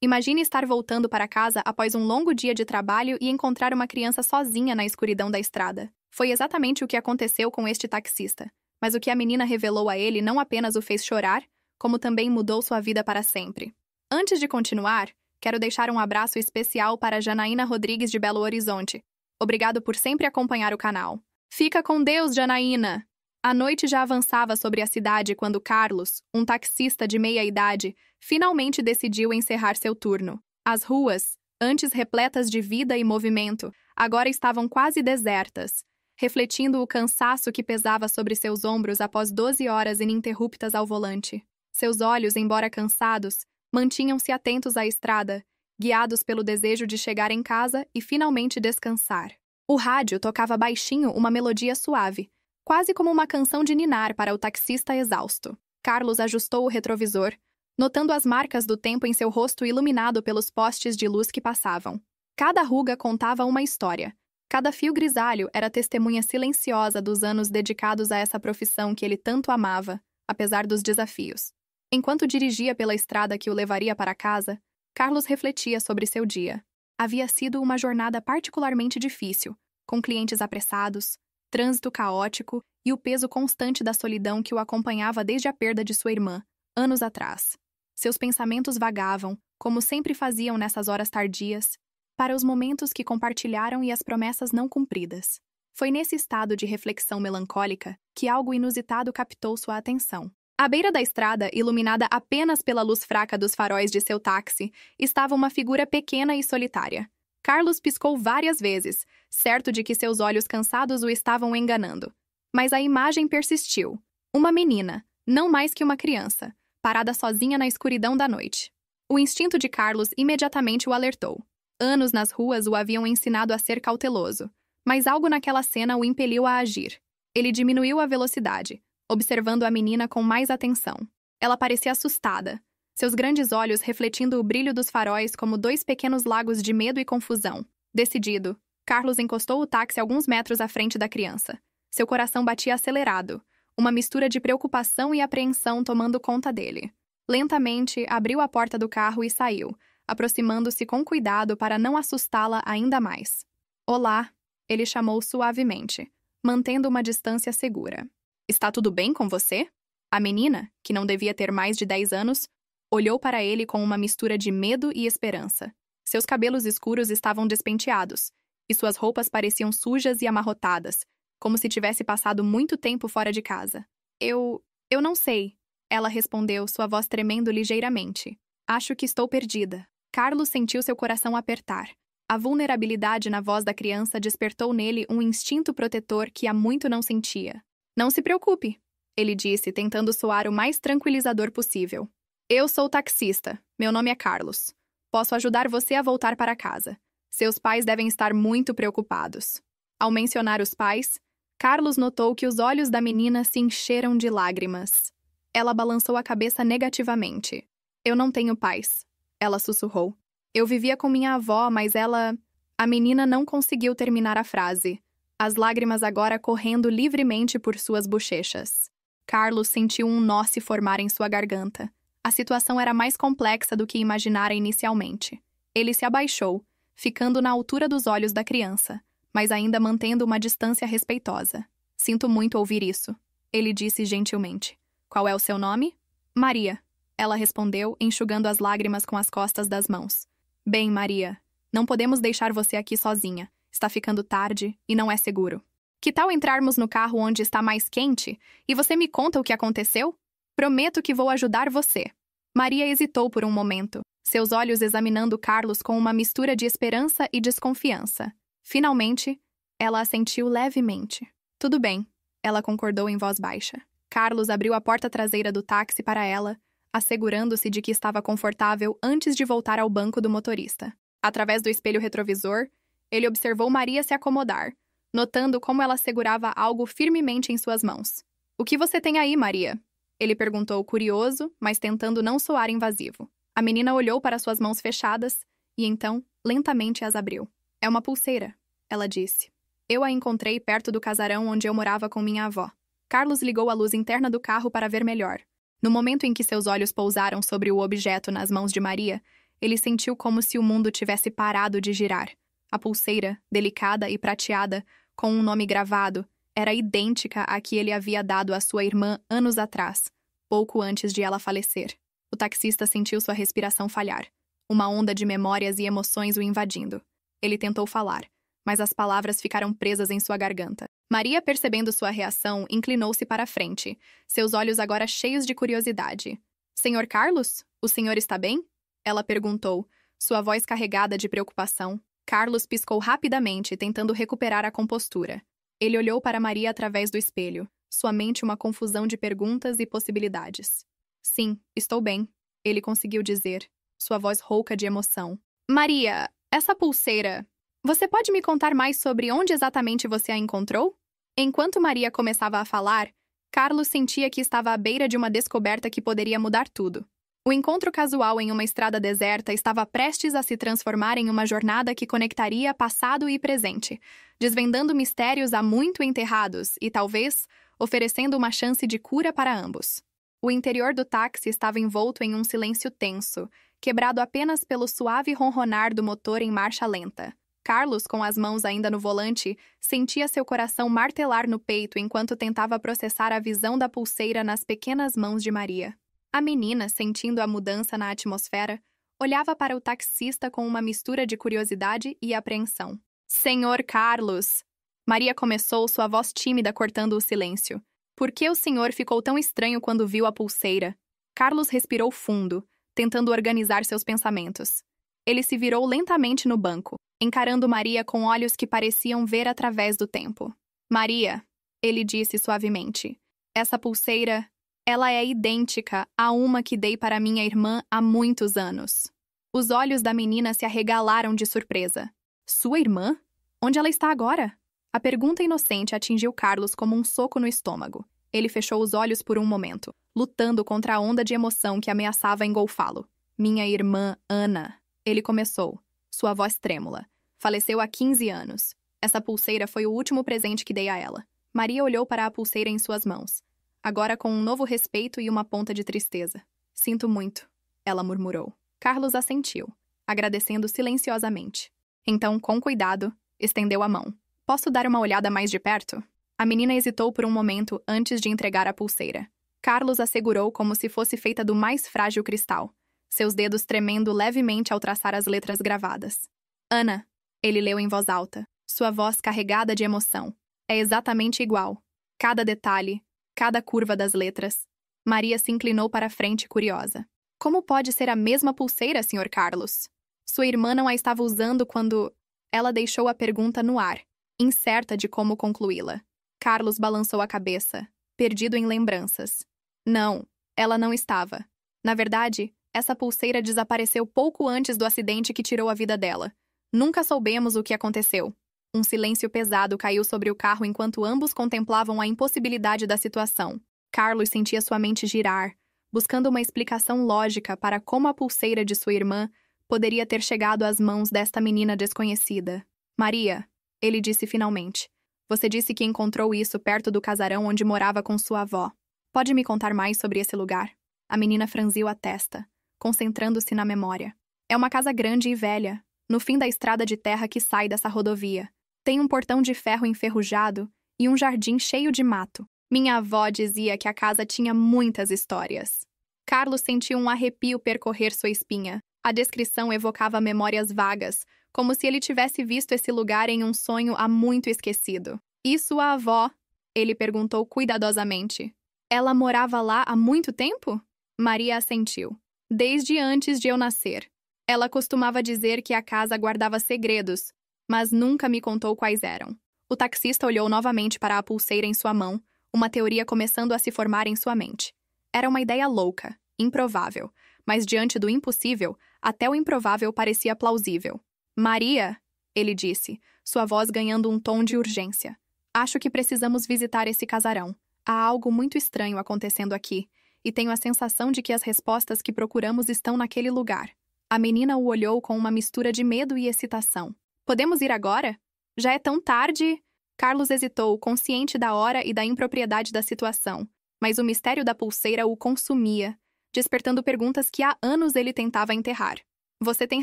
Imagine estar voltando para casa após um longo dia de trabalho e encontrar uma criança sozinha na escuridão da estrada. Foi exatamente o que aconteceu com este taxista. Mas o que a menina revelou a ele não apenas o fez chorar, como também mudou sua vida para sempre. Antes de continuar, quero deixar um abraço especial para Janaína Rodrigues de Belo Horizonte. Obrigado por sempre acompanhar o canal. Fica com Deus, Janaína! A noite já avançava sobre a cidade quando Carlos, um taxista de meia idade, finalmente decidiu encerrar seu turno. As ruas, antes repletas de vida e movimento, agora estavam quase desertas, refletindo o cansaço que pesava sobre seus ombros após 12 horas ininterruptas ao volante. Seus olhos, embora cansados, mantinham-se atentos à estrada, guiados pelo desejo de chegar em casa e finalmente descansar. O rádio tocava baixinho uma melodia suave, quase como uma canção de ninar para o taxista exausto. Carlos ajustou o retrovisor, notando as marcas do tempo em seu rosto iluminado pelos postes de luz que passavam. Cada ruga contava uma história. Cada fio grisalho era testemunha silenciosa dos anos dedicados a essa profissão que ele tanto amava, apesar dos desafios. Enquanto dirigia pela estrada que o levaria para casa, Carlos refletia sobre seu dia. Havia sido uma jornada particularmente difícil, com clientes apressados, trânsito caótico e o peso constante da solidão que o acompanhava desde a perda de sua irmã, anos atrás. Seus pensamentos vagavam, como sempre faziam nessas horas tardias, para os momentos que compartilharam e as promessas não cumpridas. Foi nesse estado de reflexão melancólica que algo inusitado captou sua atenção. À beira da estrada, iluminada apenas pela luz fraca dos faróis de seu táxi, estava uma figura pequena e solitária. Carlos piscou várias vezes, certo de que seus olhos cansados o estavam enganando. Mas a imagem persistiu. Uma menina, não mais que uma criança, parada sozinha na escuridão da noite. O instinto de Carlos imediatamente o alertou. Anos nas ruas o haviam ensinado a ser cauteloso, mas algo naquela cena o impeliu a agir. Ele diminuiu a velocidade, observando a menina com mais atenção. Ela parecia assustada, seus grandes olhos refletindo o brilho dos faróis como dois pequenos lagos de medo e confusão. Decidido, Carlos encostou o táxi alguns metros à frente da criança. Seu coração batia acelerado, uma mistura de preocupação e apreensão tomando conta dele. Lentamente, abriu a porta do carro e saiu, aproximando-se com cuidado para não assustá-la ainda mais. Olá, ele chamou suavemente, mantendo uma distância segura. Está tudo bem com você? A menina, que não devia ter mais de 10 anos, Olhou para ele com uma mistura de medo e esperança. Seus cabelos escuros estavam despenteados, e suas roupas pareciam sujas e amarrotadas, como se tivesse passado muito tempo fora de casa. Eu. eu não sei, ela respondeu, sua voz tremendo ligeiramente. Acho que estou perdida. Carlos sentiu seu coração apertar. A vulnerabilidade na voz da criança despertou nele um instinto protetor que há muito não sentia. Não se preocupe, ele disse, tentando soar o mais tranquilizador possível. Eu sou taxista. Meu nome é Carlos. Posso ajudar você a voltar para casa. Seus pais devem estar muito preocupados. Ao mencionar os pais, Carlos notou que os olhos da menina se encheram de lágrimas. Ela balançou a cabeça negativamente. Eu não tenho pais, ela sussurrou. Eu vivia com minha avó, mas ela. A menina não conseguiu terminar a frase, as lágrimas agora correndo livremente por suas bochechas. Carlos sentiu um nó se formar em sua garganta. A situação era mais complexa do que imaginara inicialmente. Ele se abaixou, ficando na altura dos olhos da criança, mas ainda mantendo uma distância respeitosa. Sinto muito ouvir isso, ele disse gentilmente. Qual é o seu nome? Maria, ela respondeu, enxugando as lágrimas com as costas das mãos. Bem, Maria, não podemos deixar você aqui sozinha. Está ficando tarde e não é seguro. Que tal entrarmos no carro onde está mais quente e você me conta o que aconteceu? Prometo que vou ajudar você. Maria hesitou por um momento, seus olhos examinando Carlos com uma mistura de esperança e desconfiança. Finalmente, ela assentiu levemente. Tudo bem, ela concordou em voz baixa. Carlos abriu a porta traseira do táxi para ela, assegurando-se de que estava confortável antes de voltar ao banco do motorista. Através do espelho retrovisor, ele observou Maria se acomodar, notando como ela segurava algo firmemente em suas mãos. O que você tem aí, Maria? Ele perguntou, curioso, mas tentando não soar invasivo. A menina olhou para suas mãos fechadas e então, lentamente, as abriu. É uma pulseira, ela disse. Eu a encontrei perto do casarão onde eu morava com minha avó. Carlos ligou a luz interna do carro para ver melhor. No momento em que seus olhos pousaram sobre o objeto nas mãos de Maria, ele sentiu como se o mundo tivesse parado de girar. A pulseira, delicada e prateada, com um nome gravado, era idêntica à que ele havia dado à sua irmã anos atrás, pouco antes de ela falecer. O taxista sentiu sua respiração falhar, uma onda de memórias e emoções o invadindo. Ele tentou falar, mas as palavras ficaram presas em sua garganta. Maria, percebendo sua reação, inclinou-se para a frente, seus olhos agora cheios de curiosidade. Senhor Carlos, o senhor está bem? Ela perguntou, sua voz carregada de preocupação. Carlos piscou rapidamente, tentando recuperar a compostura. Ele olhou para Maria através do espelho, sua mente uma confusão de perguntas e possibilidades. Sim, estou bem, ele conseguiu dizer, sua voz rouca de emoção. Maria, essa pulseira. Você pode me contar mais sobre onde exatamente você a encontrou? Enquanto Maria começava a falar, Carlos sentia que estava à beira de uma descoberta que poderia mudar tudo. O encontro casual em uma estrada deserta estava prestes a se transformar em uma jornada que conectaria passado e presente, desvendando mistérios há muito enterrados e, talvez, oferecendo uma chance de cura para ambos. O interior do táxi estava envolto em um silêncio tenso, quebrado apenas pelo suave ronronar do motor em marcha lenta. Carlos, com as mãos ainda no volante, sentia seu coração martelar no peito enquanto tentava processar a visão da pulseira nas pequenas mãos de Maria. A menina, sentindo a mudança na atmosfera, olhava para o taxista com uma mistura de curiosidade e apreensão. Senhor Carlos! Maria começou, sua voz tímida cortando o silêncio. Por que o senhor ficou tão estranho quando viu a pulseira? Carlos respirou fundo, tentando organizar seus pensamentos. Ele se virou lentamente no banco, encarando Maria com olhos que pareciam ver através do tempo. Maria, ele disse suavemente, essa pulseira ela é idêntica a uma que dei para minha irmã há muitos anos. Os olhos da menina se arregalaram de surpresa. Sua irmã? Onde ela está agora? A pergunta inocente atingiu Carlos como um soco no estômago. Ele fechou os olhos por um momento, lutando contra a onda de emoção que ameaçava engolfá-lo. Minha irmã, Ana. Ele começou, sua voz trêmula. Faleceu há 15 anos. Essa pulseira foi o último presente que dei a ela. Maria olhou para a pulseira em suas mãos agora com um novo respeito e uma ponta de tristeza. Sinto muito, ela murmurou. Carlos assentiu, agradecendo silenciosamente. Então, com cuidado, estendeu a mão. Posso dar uma olhada mais de perto? A menina hesitou por um momento antes de entregar a pulseira. Carlos assegurou como se fosse feita do mais frágil cristal, seus dedos tremendo levemente ao traçar as letras gravadas. Ana, ele leu em voz alta, sua voz carregada de emoção. É exatamente igual. Cada detalhe, cada curva das letras. Maria se inclinou para frente, curiosa. Como pode ser a mesma pulseira, Sr. Carlos? Sua irmã não a estava usando quando. Ela deixou a pergunta no ar, incerta de como concluí-la. Carlos balançou a cabeça, perdido em lembranças. Não, ela não estava. Na verdade, essa pulseira desapareceu pouco antes do acidente que tirou a vida dela. Nunca soubemos o que aconteceu. Um silêncio pesado caiu sobre o carro enquanto ambos contemplavam a impossibilidade da situação. Carlos sentia sua mente girar, buscando uma explicação lógica para como a pulseira de sua irmã poderia ter chegado às mãos desta menina desconhecida. Maria, ele disse finalmente, você disse que encontrou isso perto do casarão onde morava com sua avó. Pode me contar mais sobre esse lugar? A menina franziu a testa, concentrando-se na memória. É uma casa grande e velha, no fim da estrada de terra que sai dessa rodovia. Tem um portão de ferro enferrujado e um jardim cheio de mato. Minha avó dizia que a casa tinha muitas histórias. Carlos sentiu um arrepio percorrer sua espinha. A descrição evocava memórias vagas, como se ele tivesse visto esse lugar em um sonho há muito esquecido. E sua avó? Ele perguntou cuidadosamente. Ela morava lá há muito tempo? Maria assentiu. Desde antes de eu nascer. Ela costumava dizer que a casa guardava segredos, mas nunca me contou quais eram. O taxista olhou novamente para a pulseira em sua mão, uma teoria começando a se formar em sua mente. Era uma ideia louca, improvável, mas diante do impossível, até o improvável parecia plausível. Maria, ele disse, sua voz ganhando um tom de urgência. Acho que precisamos visitar esse casarão. Há algo muito estranho acontecendo aqui, e tenho a sensação de que as respostas que procuramos estão naquele lugar. A menina o olhou com uma mistura de medo e excitação. Podemos ir agora? Já é tão tarde? Carlos hesitou, consciente da hora e da impropriedade da situação, mas o mistério da pulseira o consumia, despertando perguntas que há anos ele tentava enterrar. Você tem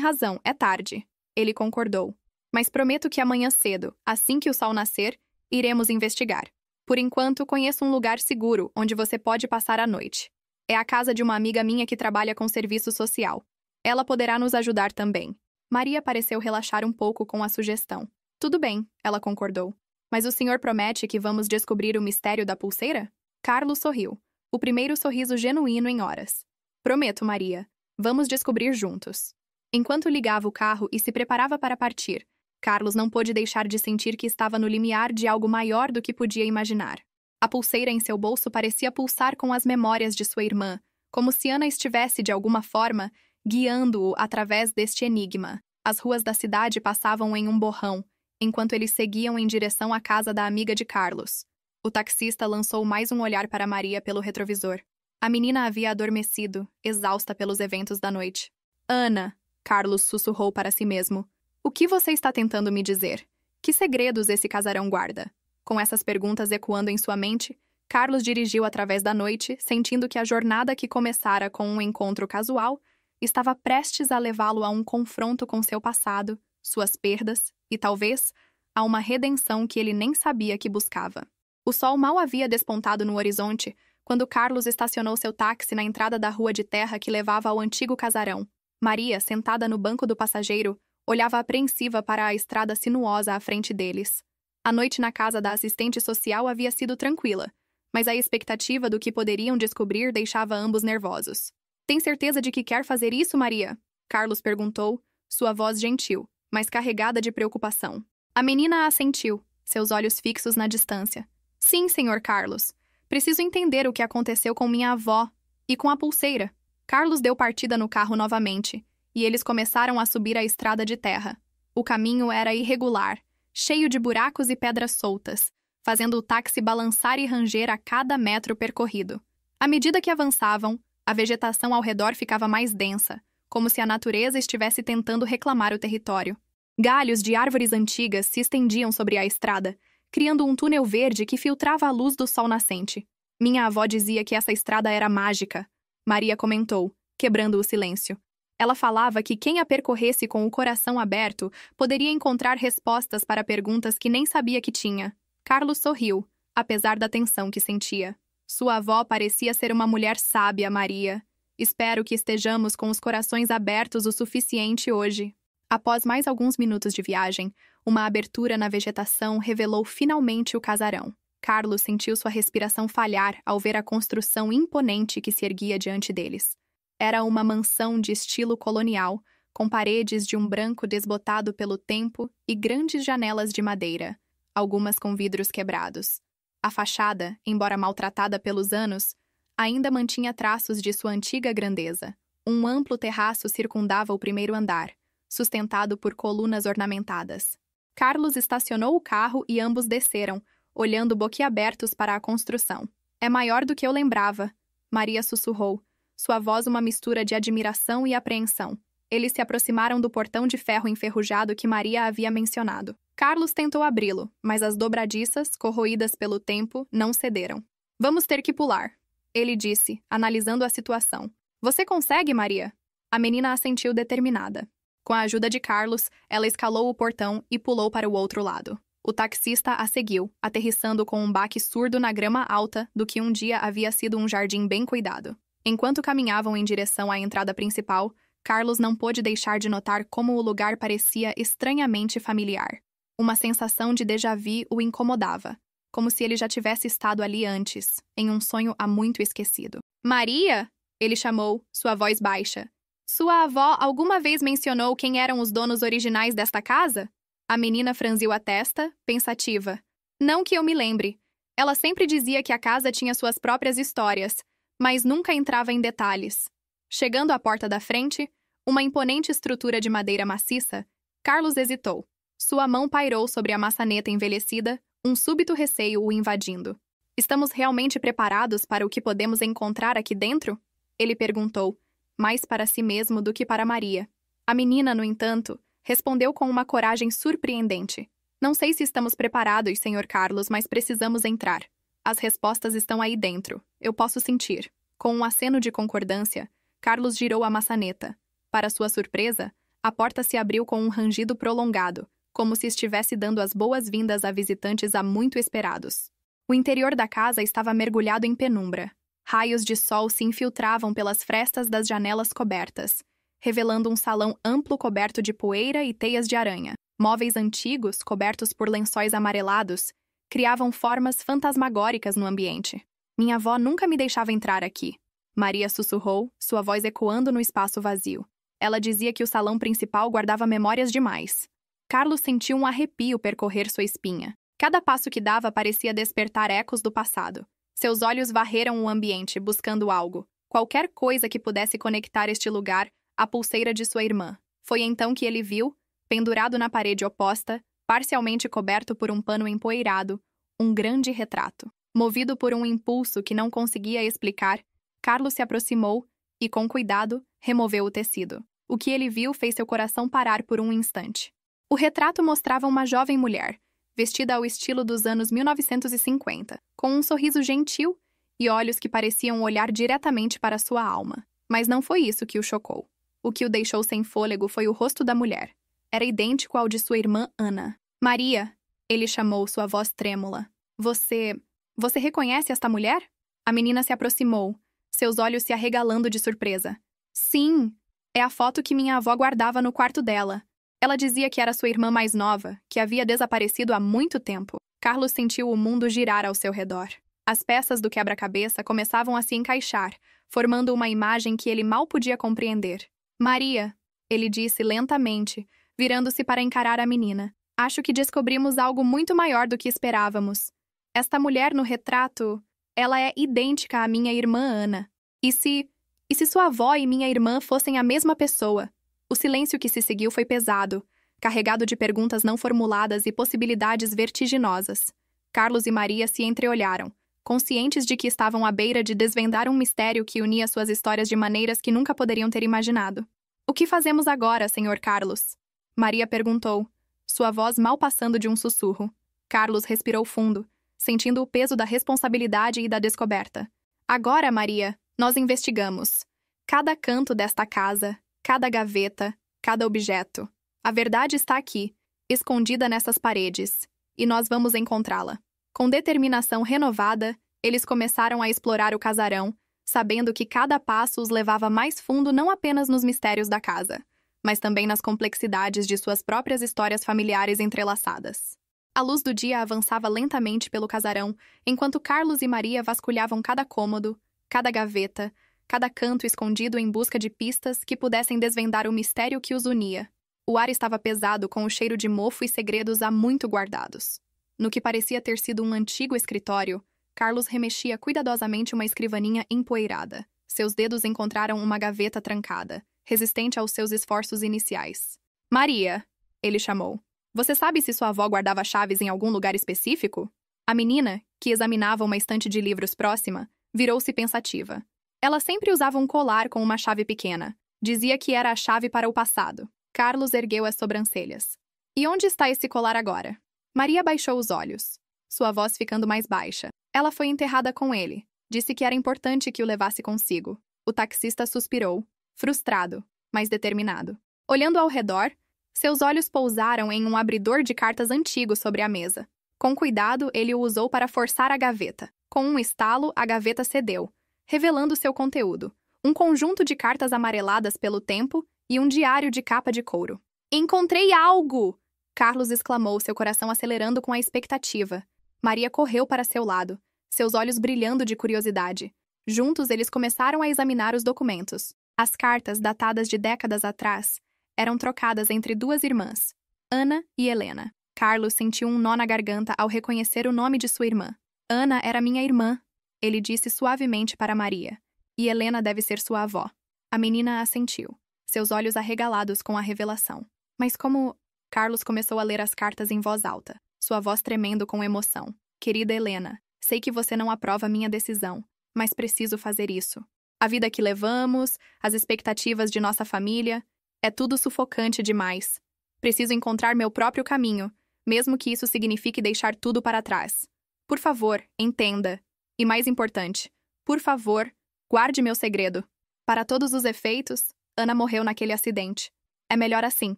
razão, é tarde. Ele concordou. Mas prometo que amanhã cedo, assim que o sol nascer, iremos investigar. Por enquanto, conheço um lugar seguro onde você pode passar a noite. É a casa de uma amiga minha que trabalha com serviço social. Ela poderá nos ajudar também. Maria pareceu relaxar um pouco com a sugestão. Tudo bem, ela concordou. Mas o senhor promete que vamos descobrir o mistério da pulseira? Carlos sorriu, o primeiro sorriso genuíno em horas. Prometo, Maria. Vamos descobrir juntos. Enquanto ligava o carro e se preparava para partir, Carlos não pôde deixar de sentir que estava no limiar de algo maior do que podia imaginar. A pulseira em seu bolso parecia pulsar com as memórias de sua irmã, como se Ana estivesse, de alguma forma, guiando-o através deste enigma. As ruas da cidade passavam em um borrão, enquanto eles seguiam em direção à casa da amiga de Carlos. O taxista lançou mais um olhar para Maria pelo retrovisor. A menina havia adormecido, exausta pelos eventos da noite. Ana, Carlos sussurrou para si mesmo. O que você está tentando me dizer? Que segredos esse casarão guarda? Com essas perguntas ecoando em sua mente, Carlos dirigiu através da noite, sentindo que a jornada que começara com um encontro casual estava prestes a levá-lo a um confronto com seu passado, suas perdas e talvez a uma redenção que ele nem sabia que buscava. O sol mal havia despontado no horizonte quando Carlos estacionou seu táxi na entrada da rua de terra que levava ao antigo casarão. Maria, sentada no banco do passageiro, olhava apreensiva para a estrada sinuosa à frente deles. A noite na casa da assistente social havia sido tranquila, mas a expectativa do que poderiam descobrir deixava ambos nervosos. Tem certeza de que quer fazer isso, Maria? Carlos perguntou, sua voz gentil, mas carregada de preocupação. A menina assentiu, seus olhos fixos na distância. Sim, senhor Carlos. Preciso entender o que aconteceu com minha avó e com a pulseira. Carlos deu partida no carro novamente, e eles começaram a subir a estrada de terra. O caminho era irregular, cheio de buracos e pedras soltas, fazendo o táxi balançar e ranger a cada metro percorrido. À medida que avançavam, a vegetação ao redor ficava mais densa, como se a natureza estivesse tentando reclamar o território. Galhos de árvores antigas se estendiam sobre a estrada, criando um túnel verde que filtrava a luz do sol nascente. Minha avó dizia que essa estrada era mágica. Maria comentou, quebrando o silêncio. Ela falava que quem a percorresse com o coração aberto poderia encontrar respostas para perguntas que nem sabia que tinha. Carlos sorriu, apesar da tensão que sentia. Sua avó parecia ser uma mulher sábia, Maria. Espero que estejamos com os corações abertos o suficiente hoje. Após mais alguns minutos de viagem, uma abertura na vegetação revelou finalmente o casarão. Carlos sentiu sua respiração falhar ao ver a construção imponente que se erguia diante deles. Era uma mansão de estilo colonial, com paredes de um branco desbotado pelo tempo e grandes janelas de madeira, algumas com vidros quebrados. A fachada, embora maltratada pelos anos, ainda mantinha traços de sua antiga grandeza. Um amplo terraço circundava o primeiro andar, sustentado por colunas ornamentadas. Carlos estacionou o carro e ambos desceram, olhando boquiabertos para a construção. É maior do que eu lembrava, Maria sussurrou, sua voz uma mistura de admiração e apreensão. Eles se aproximaram do portão de ferro enferrujado que Maria havia mencionado. Carlos tentou abri-lo, mas as dobradiças, corroídas pelo tempo, não cederam. Vamos ter que pular, ele disse, analisando a situação. Você consegue, Maria? A menina assentiu determinada. Com a ajuda de Carlos, ela escalou o portão e pulou para o outro lado. O taxista a seguiu, aterrissando com um baque surdo na grama alta do que um dia havia sido um jardim bem cuidado. Enquanto caminhavam em direção à entrada principal, Carlos não pôde deixar de notar como o lugar parecia estranhamente familiar. Uma sensação de déjà vu o incomodava, como se ele já tivesse estado ali antes, em um sonho há muito esquecido. Maria! ele chamou, sua voz baixa. Sua avó alguma vez mencionou quem eram os donos originais desta casa? A menina franziu a testa, pensativa. Não que eu me lembre. Ela sempre dizia que a casa tinha suas próprias histórias, mas nunca entrava em detalhes. Chegando à porta da frente, uma imponente estrutura de madeira maciça, Carlos hesitou. Sua mão pairou sobre a maçaneta envelhecida, um súbito receio o invadindo. Estamos realmente preparados para o que podemos encontrar aqui dentro? Ele perguntou, mais para si mesmo do que para Maria. A menina, no entanto, respondeu com uma coragem surpreendente. Não sei se estamos preparados, Sr. Carlos, mas precisamos entrar. As respostas estão aí dentro. Eu posso sentir. Com um aceno de concordância, Carlos girou a maçaneta. Para sua surpresa, a porta se abriu com um rangido prolongado, como se estivesse dando as boas-vindas a visitantes há muito esperados. O interior da casa estava mergulhado em penumbra. Raios de sol se infiltravam pelas frestas das janelas cobertas, revelando um salão amplo coberto de poeira e teias de aranha. Móveis antigos, cobertos por lençóis amarelados, criavam formas fantasmagóricas no ambiente. Minha avó nunca me deixava entrar aqui. Maria sussurrou, sua voz ecoando no espaço vazio. Ela dizia que o salão principal guardava memórias demais. Carlos sentiu um arrepio percorrer sua espinha. Cada passo que dava parecia despertar ecos do passado. Seus olhos varreram o ambiente, buscando algo, qualquer coisa que pudesse conectar este lugar à pulseira de sua irmã. Foi então que ele viu, pendurado na parede oposta, parcialmente coberto por um pano empoeirado, um grande retrato. Movido por um impulso que não conseguia explicar, Carlos se aproximou e, com cuidado, removeu o tecido. O que ele viu fez seu coração parar por um instante. O retrato mostrava uma jovem mulher, vestida ao estilo dos anos 1950, com um sorriso gentil e olhos que pareciam olhar diretamente para sua alma. Mas não foi isso que o chocou. O que o deixou sem fôlego foi o rosto da mulher. Era idêntico ao de sua irmã Ana. Maria, ele chamou sua voz trêmula. Você. Você reconhece esta mulher? A menina se aproximou, seus olhos se arregalando de surpresa. Sim, é a foto que minha avó guardava no quarto dela. Ela dizia que era sua irmã mais nova, que havia desaparecido há muito tempo. Carlos sentiu o mundo girar ao seu redor. As peças do quebra-cabeça começavam a se encaixar, formando uma imagem que ele mal podia compreender. Maria, ele disse lentamente, virando-se para encarar a menina. Acho que descobrimos algo muito maior do que esperávamos. Esta mulher no retrato ela é idêntica à minha irmã Ana. E se. E se sua avó e minha irmã fossem a mesma pessoa? O silêncio que se seguiu foi pesado, carregado de perguntas não formuladas e possibilidades vertiginosas. Carlos e Maria se entreolharam, conscientes de que estavam à beira de desvendar um mistério que unia suas histórias de maneiras que nunca poderiam ter imaginado. O que fazemos agora, senhor Carlos? Maria perguntou, sua voz mal passando de um sussurro. Carlos respirou fundo, sentindo o peso da responsabilidade e da descoberta. Agora, Maria, nós investigamos cada canto desta casa, cada gaveta, cada objeto. A verdade está aqui, escondida nessas paredes, e nós vamos encontrá-la. Com determinação renovada, eles começaram a explorar o casarão, sabendo que cada passo os levava mais fundo não apenas nos mistérios da casa, mas também nas complexidades de suas próprias histórias familiares entrelaçadas. A luz do dia avançava lentamente pelo casarão, enquanto Carlos e Maria vasculhavam cada cômodo, cada gaveta, cada canto escondido em busca de pistas que pudessem desvendar o mistério que os unia. O ar estava pesado com o cheiro de mofo e segredos há muito guardados. No que parecia ter sido um antigo escritório, Carlos remexia cuidadosamente uma escrivaninha empoeirada. Seus dedos encontraram uma gaveta trancada, resistente aos seus esforços iniciais. Maria, ele chamou. Você sabe se sua avó guardava chaves em algum lugar específico? A menina, que examinava uma estante de livros próxima, virou-se pensativa. Ela sempre usava um colar com uma chave pequena. Dizia que era a chave para o passado. Carlos ergueu as sobrancelhas. E onde está esse colar agora? Maria baixou os olhos, sua voz ficando mais baixa. Ela foi enterrada com ele. Disse que era importante que o levasse consigo. O taxista suspirou, frustrado, mas determinado. Olhando ao redor, seus olhos pousaram em um abridor de cartas antigo sobre a mesa. Com cuidado, ele o usou para forçar a gaveta. Com um estalo, a gaveta cedeu, revelando seu conteúdo: um conjunto de cartas amareladas pelo tempo e um diário de capa de couro. Encontrei algo! Carlos exclamou, seu coração acelerando com a expectativa. Maria correu para seu lado, seus olhos brilhando de curiosidade. Juntos, eles começaram a examinar os documentos. As cartas, datadas de décadas atrás, eram trocadas entre duas irmãs, Ana e Helena. Carlos sentiu um nó na garganta ao reconhecer o nome de sua irmã. Ana era minha irmã, ele disse suavemente para Maria. E Helena deve ser sua avó. A menina assentiu, seus olhos arregalados com a revelação. Mas como. Carlos começou a ler as cartas em voz alta, sua voz tremendo com emoção. Querida Helena, sei que você não aprova minha decisão, mas preciso fazer isso. A vida que levamos, as expectativas de nossa família, é tudo sufocante demais. Preciso encontrar meu próprio caminho, mesmo que isso signifique deixar tudo para trás. Por favor, entenda. E mais importante, por favor, guarde meu segredo. Para todos os efeitos, Ana morreu naquele acidente. É melhor assim.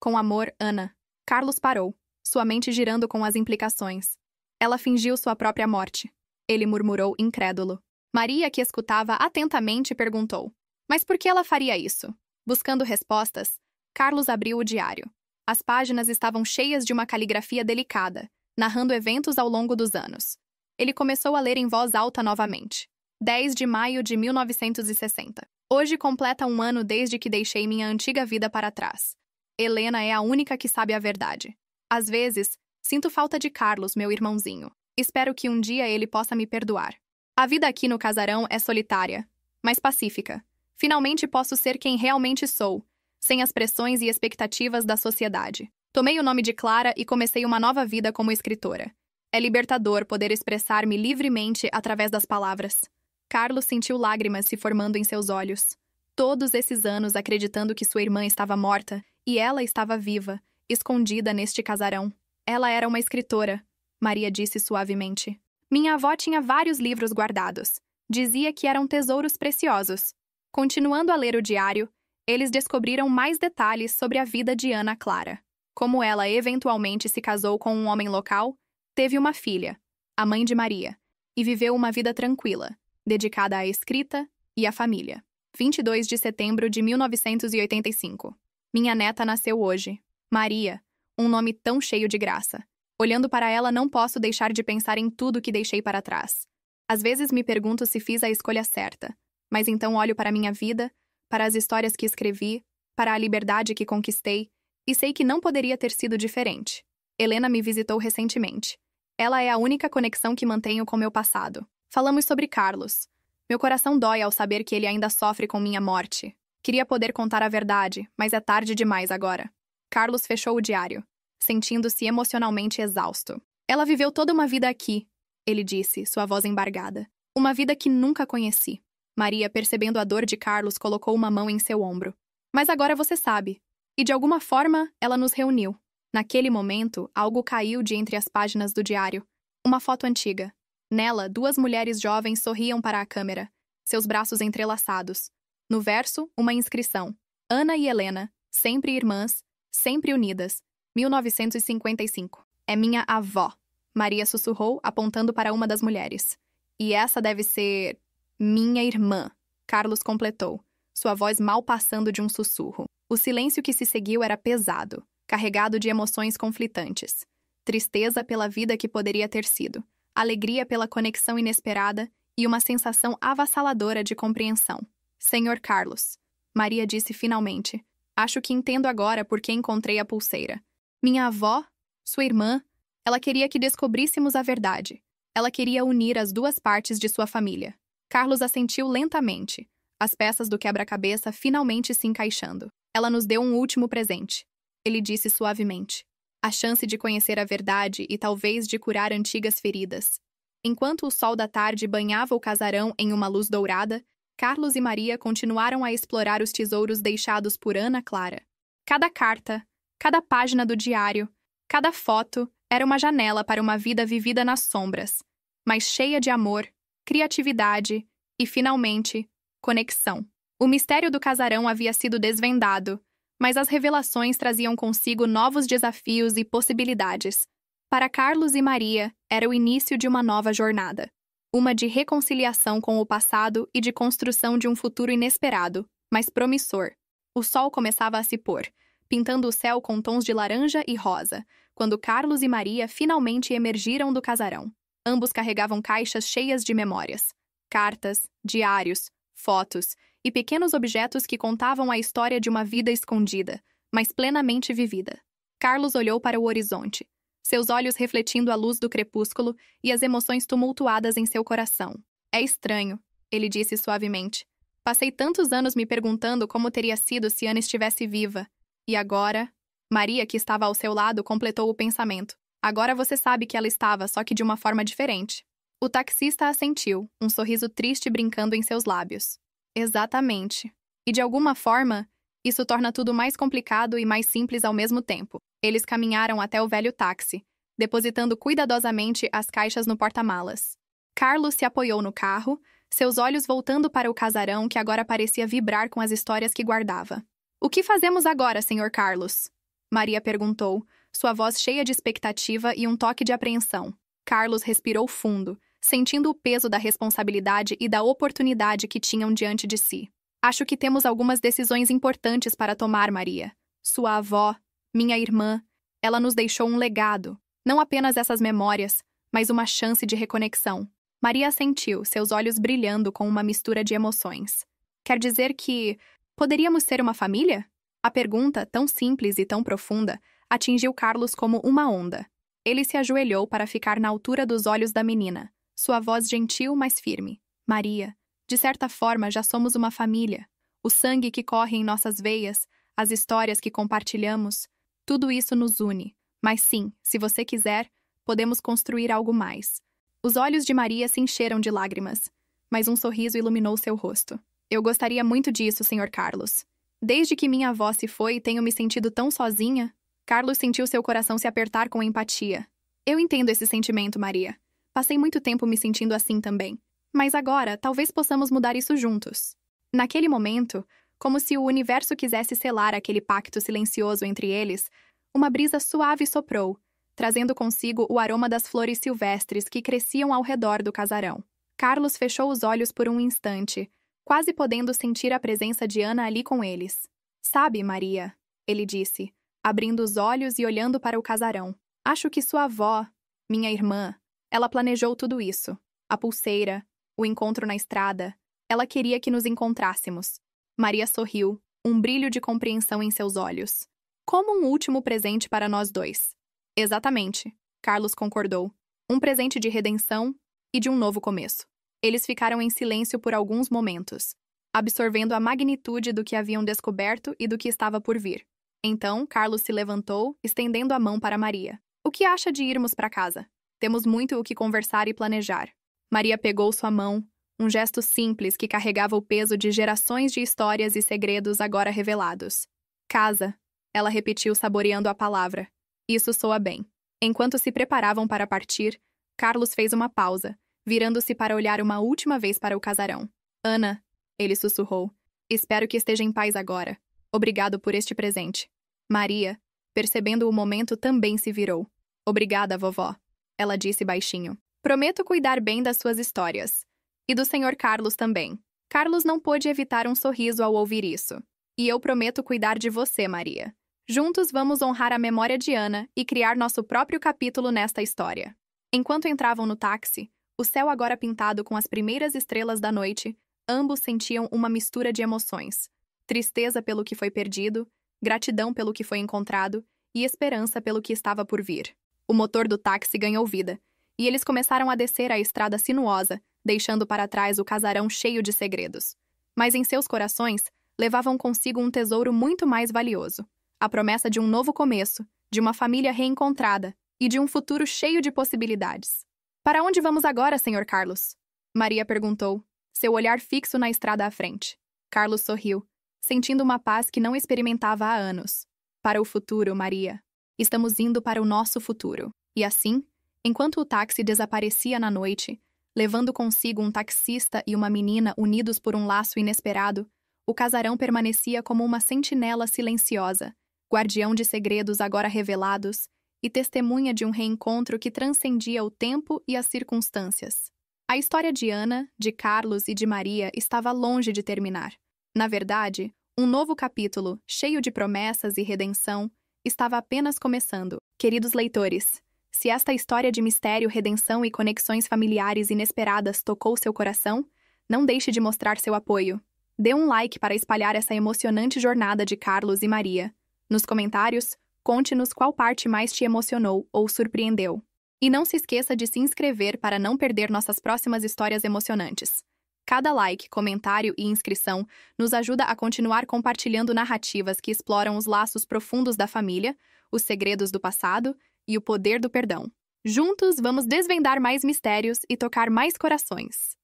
Com amor, Ana. Carlos parou, sua mente girando com as implicações. Ela fingiu sua própria morte. Ele murmurou incrédulo. Maria, que escutava atentamente, perguntou: Mas por que ela faria isso? Buscando respostas, Carlos abriu o diário. As páginas estavam cheias de uma caligrafia delicada, narrando eventos ao longo dos anos. Ele começou a ler em voz alta novamente. 10 de maio de 1960. Hoje completa um ano desde que deixei minha antiga vida para trás. Helena é a única que sabe a verdade. Às vezes, sinto falta de Carlos, meu irmãozinho. Espero que um dia ele possa me perdoar. A vida aqui no casarão é solitária, mas pacífica. Finalmente posso ser quem realmente sou, sem as pressões e expectativas da sociedade. Tomei o nome de Clara e comecei uma nova vida como escritora. É libertador poder expressar-me livremente através das palavras. Carlos sentiu lágrimas se formando em seus olhos. Todos esses anos acreditando que sua irmã estava morta e ela estava viva, escondida neste casarão. Ela era uma escritora, Maria disse suavemente. Minha avó tinha vários livros guardados. Dizia que eram tesouros preciosos. Continuando a ler o diário, eles descobriram mais detalhes sobre a vida de Ana Clara. Como ela eventualmente se casou com um homem local, teve uma filha, a mãe de Maria, e viveu uma vida tranquila, dedicada à escrita e à família. 22 de setembro de 1985. Minha neta nasceu hoje. Maria, um nome tão cheio de graça. Olhando para ela, não posso deixar de pensar em tudo que deixei para trás. Às vezes me pergunto se fiz a escolha certa, mas então olho para minha vida, para as histórias que escrevi, para a liberdade que conquistei, e sei que não poderia ter sido diferente. Helena me visitou recentemente. Ela é a única conexão que mantenho com meu passado. Falamos sobre Carlos. Meu coração dói ao saber que ele ainda sofre com minha morte. Queria poder contar a verdade, mas é tarde demais agora. Carlos fechou o diário, sentindo-se emocionalmente exausto. Ela viveu toda uma vida aqui, ele disse, sua voz embargada. Uma vida que nunca conheci. Maria, percebendo a dor de Carlos, colocou uma mão em seu ombro. Mas agora você sabe. E de alguma forma, ela nos reuniu. Naquele momento, algo caiu de entre as páginas do diário. Uma foto antiga. Nela, duas mulheres jovens sorriam para a câmera, seus braços entrelaçados. No verso, uma inscrição: Ana e Helena, sempre irmãs, sempre unidas. 1955. É minha avó. Maria sussurrou, apontando para uma das mulheres. E essa deve ser minha irmã, Carlos completou, sua voz mal passando de um sussurro. O silêncio que se seguiu era pesado, carregado de emoções conflitantes. Tristeza pela vida que poderia ter sido, alegria pela conexão inesperada e uma sensação avassaladora de compreensão. Senhor Carlos, Maria disse finalmente, acho que entendo agora por que encontrei a pulseira. Minha avó, sua irmã, ela queria que descobríssemos a verdade. Ela queria unir as duas partes de sua família. Carlos assentiu lentamente, as peças do quebra-cabeça finalmente se encaixando. Ela nos deu um último presente. Ele disse suavemente. A chance de conhecer a verdade e talvez de curar antigas feridas. Enquanto o sol da tarde banhava o casarão em uma luz dourada, Carlos e Maria continuaram a explorar os tesouros deixados por Ana Clara. Cada carta, cada página do diário, cada foto era uma janela para uma vida vivida nas sombras, mas cheia de amor, criatividade e, finalmente, conexão. O mistério do casarão havia sido desvendado, mas as revelações traziam consigo novos desafios e possibilidades. Para Carlos e Maria, era o início de uma nova jornada. Uma de reconciliação com o passado e de construção de um futuro inesperado, mas promissor. O sol começava a se pôr, pintando o céu com tons de laranja e rosa, quando Carlos e Maria finalmente emergiram do casarão. Ambos carregavam caixas cheias de memórias, cartas, diários, fotos e pequenos objetos que contavam a história de uma vida escondida, mas plenamente vivida. Carlos olhou para o horizonte, seus olhos refletindo a luz do crepúsculo e as emoções tumultuadas em seu coração. É estranho, ele disse suavemente. Passei tantos anos me perguntando como teria sido se Ana estivesse viva. E agora? Maria, que estava ao seu lado, completou o pensamento. Agora você sabe que ela estava, só que de uma forma diferente. O taxista assentiu, um sorriso triste brincando em seus lábios. Exatamente. E de alguma forma, isso torna tudo mais complicado e mais simples ao mesmo tempo. Eles caminharam até o velho táxi, depositando cuidadosamente as caixas no porta-malas. Carlos se apoiou no carro, seus olhos voltando para o casarão que agora parecia vibrar com as histórias que guardava. O que fazemos agora, Sr. Carlos? Maria perguntou, sua voz cheia de expectativa e um toque de apreensão. Carlos respirou fundo, sentindo o peso da responsabilidade e da oportunidade que tinham diante de si. Acho que temos algumas decisões importantes para tomar, Maria. Sua avó, minha irmã, ela nos deixou um legado, não apenas essas memórias, mas uma chance de reconexão. Maria sentiu, seus olhos brilhando com uma mistura de emoções. Quer dizer que poderíamos ser uma família? A pergunta, tão simples e tão profunda, atingiu Carlos como uma onda. Ele se ajoelhou para ficar na altura dos olhos da menina, sua voz gentil, mas firme. Maria, de certa forma já somos uma família. O sangue que corre em nossas veias, as histórias que compartilhamos, tudo isso nos une. Mas sim, se você quiser, podemos construir algo mais. Os olhos de Maria se encheram de lágrimas, mas um sorriso iluminou seu rosto. Eu gostaria muito disso, Sr. Carlos. Desde que minha avó se foi, tenho me sentido tão sozinha. Carlos sentiu seu coração se apertar com empatia. Eu entendo esse sentimento, Maria. Passei muito tempo me sentindo assim também. Mas agora, talvez possamos mudar isso juntos. Naquele momento, como se o universo quisesse selar aquele pacto silencioso entre eles, uma brisa suave soprou, trazendo consigo o aroma das flores silvestres que cresciam ao redor do casarão. Carlos fechou os olhos por um instante, quase podendo sentir a presença de Ana ali com eles. Sabe, Maria, ele disse, abrindo os olhos e olhando para o casarão. Acho que sua avó, minha irmã, ela planejou tudo isso. A pulseira, o encontro na estrada. Ela queria que nos encontrássemos. Maria sorriu, um brilho de compreensão em seus olhos. Como um último presente para nós dois. Exatamente, Carlos concordou. Um presente de redenção e de um novo começo. Eles ficaram em silêncio por alguns momentos, absorvendo a magnitude do que haviam descoberto e do que estava por vir. Então, Carlos se levantou, estendendo a mão para Maria. O que acha de irmos para casa? Temos muito o que conversar e planejar. Maria pegou sua mão, um gesto simples que carregava o peso de gerações de histórias e segredos agora revelados. Casa, ela repetiu, saboreando a palavra. Isso soa bem. Enquanto se preparavam para partir, Carlos fez uma pausa, virando-se para olhar uma última vez para o casarão. Ana, ele sussurrou, espero que esteja em paz agora. Obrigado por este presente. Maria, percebendo o momento, também se virou. Obrigada, vovó, ela disse baixinho. Prometo cuidar bem das suas histórias. E do senhor Carlos também. Carlos não pôde evitar um sorriso ao ouvir isso. E eu prometo cuidar de você, Maria. Juntos vamos honrar a memória de Ana e criar nosso próprio capítulo nesta história. Enquanto entravam no táxi, o céu agora pintado com as primeiras estrelas da noite, ambos sentiam uma mistura de emoções tristeza pelo que foi perdido, gratidão pelo que foi encontrado e esperança pelo que estava por vir. O motor do táxi ganhou vida, e eles começaram a descer a estrada sinuosa, deixando para trás o casarão cheio de segredos. Mas em seus corações levavam consigo um tesouro muito mais valioso: a promessa de um novo começo, de uma família reencontrada e de um futuro cheio de possibilidades. Para onde vamos agora, Sr. Carlos? Maria perguntou, seu olhar fixo na estrada à frente. Carlos sorriu, sentindo uma paz que não experimentava há anos. Para o futuro, Maria. Estamos indo para o nosso futuro. E assim, enquanto o táxi desaparecia na noite, levando consigo um taxista e uma menina unidos por um laço inesperado, o casarão permanecia como uma sentinela silenciosa, guardião de segredos agora revelados e testemunha de um reencontro que transcendia o tempo e as circunstâncias. A história de Ana, de Carlos e de Maria estava longe de terminar. Na verdade, um novo capítulo, cheio de promessas e redenção, estava apenas começando. Queridos leitores, se esta história de mistério, redenção e conexões familiares inesperadas tocou seu coração, não deixe de mostrar seu apoio. Dê um like para espalhar essa emocionante jornada de Carlos e Maria. Nos comentários, conte-nos qual parte mais te emocionou ou surpreendeu. E não se esqueça de se inscrever para não perder nossas próximas histórias emocionantes. Cada like, comentário e inscrição nos ajuda a continuar compartilhando narrativas que exploram os laços profundos da família, os segredos do passado e o poder do perdão. Juntos, vamos desvendar mais mistérios e tocar mais corações.